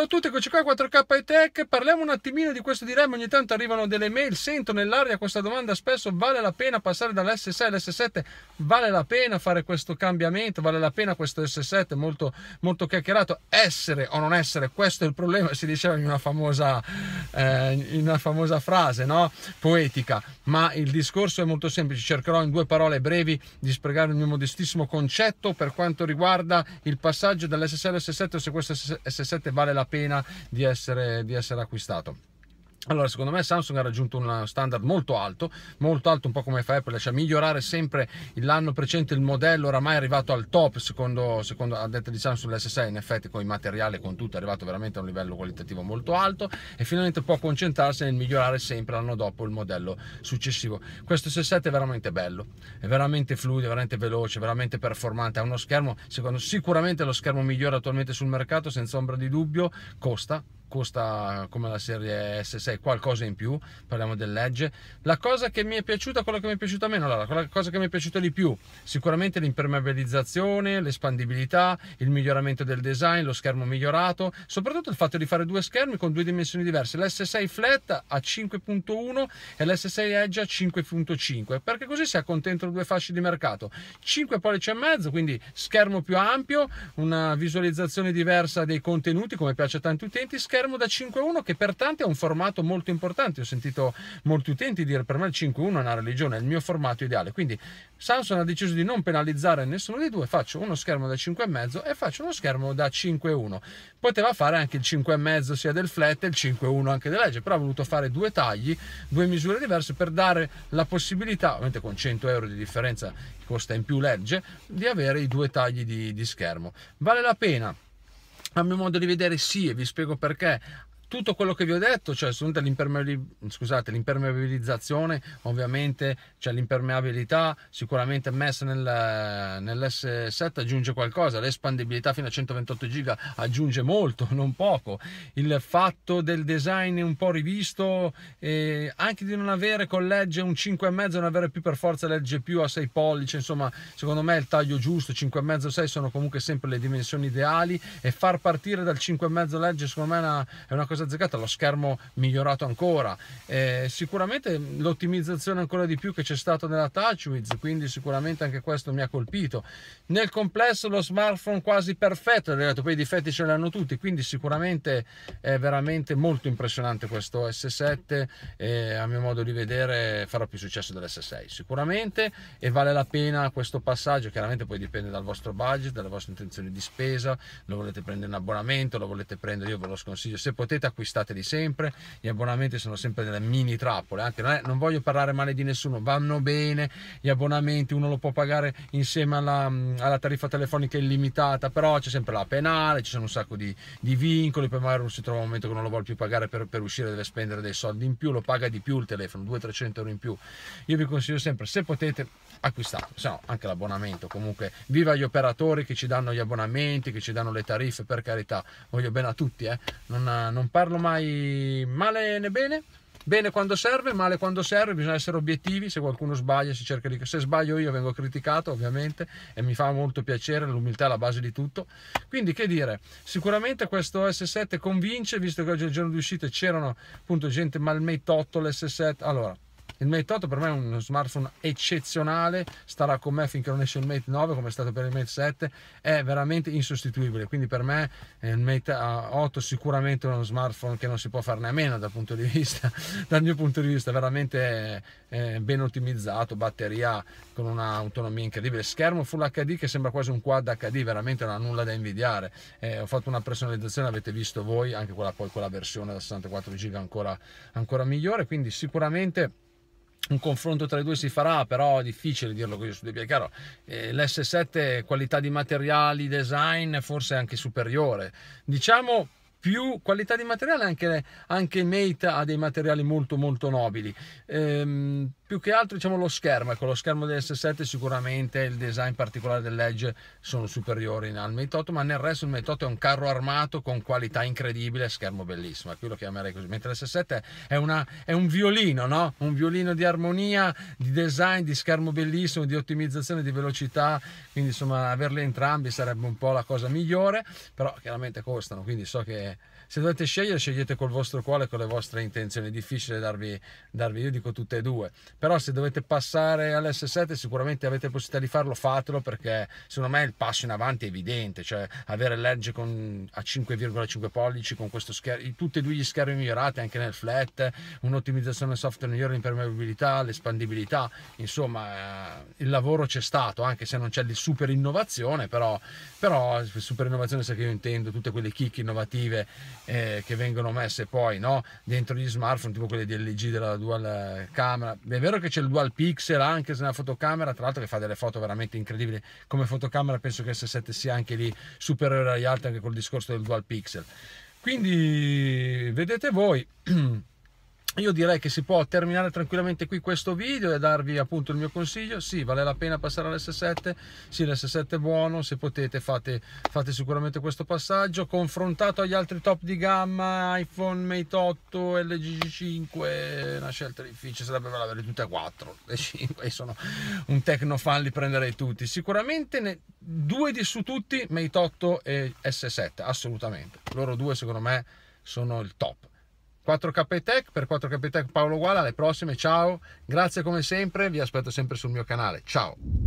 Ciao a tutti, eccoci qua 4K e Tech. Parliamo un attimino di questo diremmo. Ogni tanto arrivano delle mail. Sento nell'aria questa domanda spesso: vale la pena passare dall'S6 all'S7? Vale la pena fare questo cambiamento? Vale la pena questo S7 molto, molto chiacchierato? Essere o non essere, questo è il problema. Si diceva in una famosa, eh, in una famosa frase no? poetica. Ma il discorso è molto semplice. Cercherò in due parole brevi di spiegare il mio modestissimo concetto per quanto riguarda il passaggio dall'S6 all'S7 o se questo S7 vale la pena pena di essere, di essere acquistato. Allora, secondo me Samsung ha raggiunto un standard molto alto, molto alto un po' come fa Apple, cioè migliorare sempre l'anno precedente il modello, oramai è arrivato al top, secondo, secondo a detta di Samsung l'S6, in effetti con i materiali, con tutto, è arrivato veramente a un livello qualitativo molto alto e finalmente può concentrarsi nel migliorare sempre l'anno dopo il modello successivo. Questo S7 è veramente bello, è veramente fluido, è veramente veloce, è veramente performante, ha uno schermo, secondo sicuramente lo schermo migliore attualmente sul mercato, senza ombra di dubbio, costa costa come la serie S6 qualcosa in più parliamo del dell'Edge la cosa che mi è piaciuta quello che mi è piaciuta meno allora la cosa che mi è piaciuta di più sicuramente l'impermeabilizzazione l'espandibilità il miglioramento del design lo schermo migliorato soprattutto il fatto di fare due schermi con due dimensioni diverse l'S6 flat a 5.1 e l'S6 Edge a 5.5 perché così si accontentano due fasce di mercato 5 pollici e mezzo quindi schermo più ampio una visualizzazione diversa dei contenuti come piace a tanti utenti schermo schermo da 5.1 che per tanti è un formato molto importante. Ho sentito molti utenti dire per me il 5.1 è una religione, è il mio formato ideale. Quindi Samsung ha deciso di non penalizzare nessuno dei due, faccio uno schermo da 5.5 e faccio uno schermo da 5.1. Poteva fare anche il 5.5 sia del flat e il 5.1 anche del legge, però ha voluto fare due tagli, due misure diverse per dare la possibilità, ovviamente con 100 euro di differenza costa in più legge, di avere i due tagli di, di schermo. Vale la pena a mio modo di vedere sì e vi spiego perché tutto quello che vi ho detto, cioè l'impermeabilizzazione, ovviamente c'è cioè l'impermeabilità, sicuramente messa nel, nell'S7 aggiunge qualcosa, l'espandibilità fino a 128 giga aggiunge molto, non poco, il fatto del design un po' rivisto, eh, anche di non avere con legge un 5,5, non avere più per forza legge più a 6 pollici, insomma secondo me è il taglio giusto, 5,5 6 sono comunque sempre le dimensioni ideali e far partire dal 5,5 legge secondo me è una, è una cosa cosa azzeccata, lo schermo migliorato ancora, eh, sicuramente mm, l'ottimizzazione ancora di più che c'è stata nella TouchWiz, quindi sicuramente anche questo mi ha colpito. Nel complesso lo smartphone quasi perfetto, detto, poi i difetti ce li hanno tutti, quindi sicuramente è veramente molto impressionante questo S7 e a mio modo di vedere farà più successo dell'S6 sicuramente e vale la pena questo passaggio, chiaramente poi dipende dal vostro budget, dalle vostre intenzioni di spesa, lo volete prendere in abbonamento, lo volete prendere, io ve lo sconsiglio, se potete acquistateli sempre, gli abbonamenti sono sempre delle mini trappole, anche non, è, non voglio parlare male di nessuno, vanno bene gli abbonamenti, uno lo può pagare insieme alla, alla tariffa telefonica illimitata, però c'è sempre la penale, ci sono un sacco di, di vincoli, poi magari uno si trova un momento che non lo vuole più pagare per, per uscire, deve spendere dei soldi in più, lo paga di più il telefono, 200-300 euro in più. Io vi consiglio sempre, se potete, acquistato, se no anche l'abbonamento, comunque viva gli operatori che ci danno gli abbonamenti, che ci danno le tariffe, per carità, voglio bene a tutti, eh? non, non parlo mai male né bene, bene quando serve, male quando serve, bisogna essere obiettivi, se qualcuno sbaglia si cerca di... se sbaglio io vengo criticato ovviamente e mi fa molto piacere, l'umiltà è la base di tutto, quindi che dire, sicuramente questo S7 convince, visto che oggi è il giorno di uscita c'erano appunto gente malmeitottole ls 7 allora il Mate 8 per me è uno smartphone eccezionale, starà con me finché non esce il Mate 9 come è stato per il Mate 7, è veramente insostituibile, quindi per me eh, il Mate 8 eh, sicuramente è uno smartphone che non si può farne a meno dal, punto di vista, dal mio punto di vista, veramente eh, ben ottimizzato, batteria con un'autonomia incredibile, schermo Full HD che sembra quasi un quad HD, veramente non ha nulla da invidiare, eh, ho fatto una personalizzazione, avete visto voi, anche quella, poi quella versione da 64 GB ancora, ancora migliore, quindi sicuramente un confronto tra i due si farà, però è difficile dirlo così su due Chiaro, eh, l'S7 qualità di materiali, design forse anche superiore. Diciamo più qualità di materiale anche, anche Mate ha dei materiali molto molto nobili ehm, più che altro diciamo lo schermo ecco lo schermo dell'S7 sicuramente il design particolare dell'Edge sono superiori al Mate 8 ma nel resto il Mate 8 è un carro armato con qualità incredibile schermo bellissimo qui ecco, lo chiamerei così mentre l'S7 è, una, è un violino no? un violino di armonia di design di schermo bellissimo di ottimizzazione di velocità quindi insomma averli entrambi sarebbe un po' la cosa migliore però chiaramente costano quindi so che se dovete scegliere, scegliete col vostro cuore, e con le vostre intenzioni. È difficile darvi, darvi, io dico tutte e due. Però se dovete passare all'S7, sicuramente avete possibilità di farlo, fatelo perché secondo me il passo in avanti è evidente. Cioè avere l'edge con, a 5,5 pollici con questo schermo, tutti e due gli schermi migliorati anche nel flat, un'ottimizzazione software migliore, l'impermeabilità, l'espandibilità. Insomma, eh, il lavoro c'è stato, anche se non c'è di super innovazione, però, però eh, super innovazione se che io intendo tutte quelle chicche innovative connettive eh, che vengono messe poi no? dentro gli smartphone, tipo quelle DLG della dual eh, camera. È vero che c'è il dual pixel anche se nella fotocamera, tra l'altro che fa delle foto veramente incredibili. Come fotocamera penso che S7 sia anche lì superiore agli altri anche col discorso del dual pixel. Quindi vedete voi. io direi che si può terminare tranquillamente qui questo video e darvi appunto il mio consiglio sì vale la pena passare all'S7 sì l'S7 è buono se potete fate, fate, sicuramente questo passaggio confrontato agli altri top di gamma iPhone Mate 8 LG G5 una scelta difficile sarebbe bella avere tutte e quattro le 5 sono un tecnofan li prenderei tutti sicuramente ne, due di su tutti Mate 8 e S7 assolutamente loro due secondo me sono il top 4K Tech per 4K Tech Paolo Guala, alle prossime, ciao, grazie come sempre, vi aspetto sempre sul mio canale, ciao!